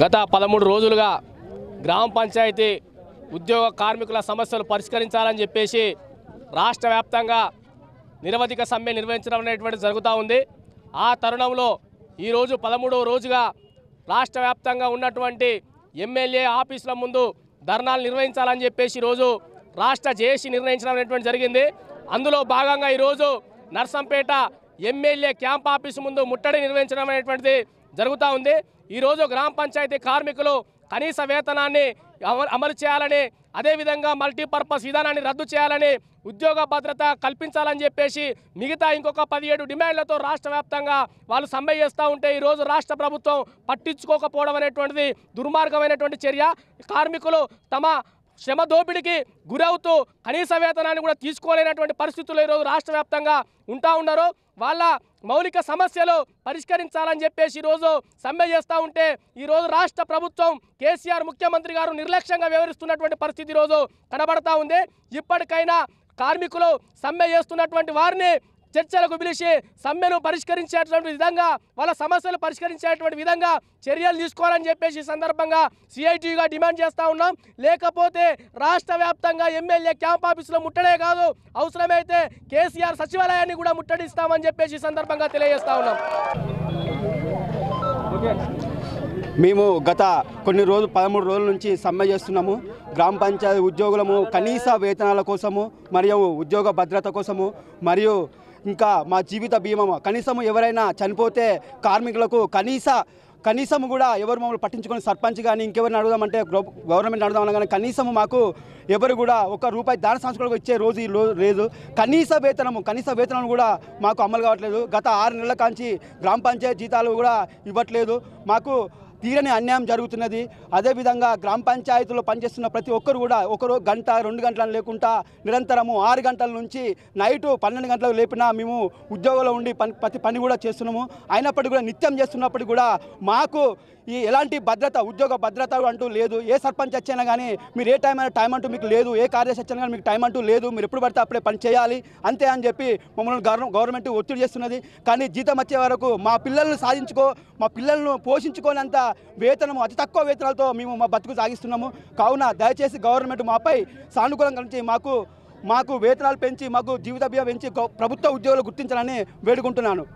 గత పదమూడు రోజులుగా గ్రామ పంచాయతీ ఉద్యోగ కార్మికుల సమస్యలు పరిష్కరించాలని చెప్పేసి రాష్ట్ర వ్యాప్తంగా నిరవధిక సమ్మె నిర్వహించడం అనేటువంటి జరుగుతూ ఉంది ఆ తరుణంలో ఈరోజు పదమూడవ రోజుగా రాష్ట్ర వ్యాప్తంగా ఉన్నటువంటి ఎమ్మెల్యే ఆఫీసుల ముందు ధర్నాలు నిర్వహించాలని చెప్పేసి ఈరోజు రాష్ట్ర జేఏసీ నిర్ణయించడం అనేటువంటి జరిగింది అందులో భాగంగా ఈరోజు నర్సంపేట ఎమ్మెల్యే క్యాంప్ ఆఫీసు ముందు ముట్టడి నిర్వహించడం అనేటువంటిది జరుగుతూ ఉంది ఈరోజు గ్రామ పంచాయతీ కార్మికులు కనీస వేతనాన్ని అమలు చేయాలని అదేవిధంగా మల్టీపర్పస్ విధానాన్ని రద్దు చేయాలని ఉద్యోగ భద్రత కల్పించాలని చెప్పేసి మిగతా ఇంకొక పదిహేడు డిమాండ్లతో రాష్ట్ర వ్యాప్తంగా వాళ్ళు సమ్మె చేస్తూ ఉంటే ఈరోజు రాష్ట్ర ప్రభుత్వం పట్టించుకోకపోవడం అనేటువంటిది దుర్మార్గమైనటువంటి చర్య కార్మికులు తమ శ్రమ దోపిడికి గురవుతూ కనీస వేతనాన్ని కూడా తీసుకోలేనటువంటి పరిస్థితులు ఈరోజు రాష్ట్ర వ్యాప్తంగా ఉంటా ఉన్నారు వాళ్ళ మౌలిక సమస్యలు పరిష్కరించాలని చెప్పేసి ఈరోజు సమ్మె చేస్తూ ఉంటే ఈరోజు రాష్ట్ర ప్రభుత్వం కేసీఆర్ ముఖ్యమంత్రి గారు నిర్లక్ష్యంగా వివరిస్తున్నటువంటి పరిస్థితి ఈరోజు కనబడతా ఉంది ఇప్పటికైనా కార్మికులు సమ్మె చేస్తున్నటువంటి వారిని చర్చలకు పిలిచి సమ్మెను పరిష్కరించేటువంటి విధంగా వాళ్ళ సమస్యలు పరిష్కరించేటువంటి విధంగా చర్యలు తీసుకోవాలని చెప్పేసి సందర్భంగా సిఐటియుగా డిమాండ్ చేస్తూ ఉన్నాం లేకపోతే రాష్ట్ర వ్యాప్తంగా ఎమ్మెల్యే క్యాంప్ ఆఫీసులో ముట్టడే కాదు అవసరమైతే కేసీఆర్ సచివాలయాన్ని కూడా ముట్టడిస్తామని చెప్పేసి సందర్భంగా తెలియజేస్తా ఉన్నాం మేము గత కొన్ని రోజులు పదమూడు రోజుల నుంచి సమ్మె చేస్తున్నాము గ్రామ పంచాయతీ ఉద్యోగులము కనీస వేతనాల కోసము మరియు ఉద్యోగ భద్రత కోసము మరియు ఇంకా మా జీవిత బీమా కనీసం ఎవరైనా చనిపోతే కార్మికులకు కనీస కనీసం కూడా ఎవరు మమ్మల్ని పట్టించుకొని సర్పంచ్ కానీ ఇంకెవరిని అడుగుదామంటే గవర్నమెంట్ అడుగుదామని కానీ కనీసం మాకు ఎవరు కూడా ఒక రూపాయి దాన సంస్థలకు ఇచ్చే రోజు ఈ లేదు కనీస వేతనము కనీస వేతనం కూడా మాకు అమలు కావట్లేదు గత ఆరు నెలల కాంచి గ్రామ పంచాయతీ జీతాలు కూడా ఇవ్వట్లేదు మాకు తీరని అన్యాయం జరుగుతున్నది అదేవిధంగా గ్రామ పంచాయతీలో పనిచేస్తున్న ప్రతి ఒక్కరు కూడా ఒకరు గంట రెండు గంటలు లేకుండా నిరంతరము ఆరు గంటల నుంచి నైటు పన్నెండు గంటలకు లేపినా మేము ఉద్యోగంలో ఉండి పని ప్రతి పని కూడా చేస్తున్నాము అయినప్పటికీ కూడా నిత్యం చేస్తున్నప్పటికీ కూడా మాకు ఈ ఎలాంటి భద్రత ఉద్యోగ భద్రత అంటూ లేదు ఏ సర్పంచ్ వచ్చినా కానీ మీరు ఏ టైం అయినా టైం అంటూ మీకు లేదు ఏ కార్యదర్శి వచ్చినా కానీ మీకు టైం అంటూ లేదు మీరు ఎప్పుడు పడితే అప్పుడే పని చేయాలి అంతే అని చెప్పి మమ్మల్ని గవర్నమెంట్ ఒత్తిడి చేస్తున్నది కానీ జీతం వచ్చే వరకు మా పిల్లలను సాధించుకో మా పిల్లలను పోషించుకోనంత వేతనము అతి తక్కువ వేతనాలతో మేము మా బతుకు సాగిస్తున్నాము కావున దయచేసి గవర్నమెంట్ మాపై సానుకూలం కలిసి మాకు మాకు వేతనాలు పెంచి మాకు జీవిత బీమా పెంచి ప్రభుత్వ ఉద్యోగులు గుర్తించాలని వేడుకుంటున్నాను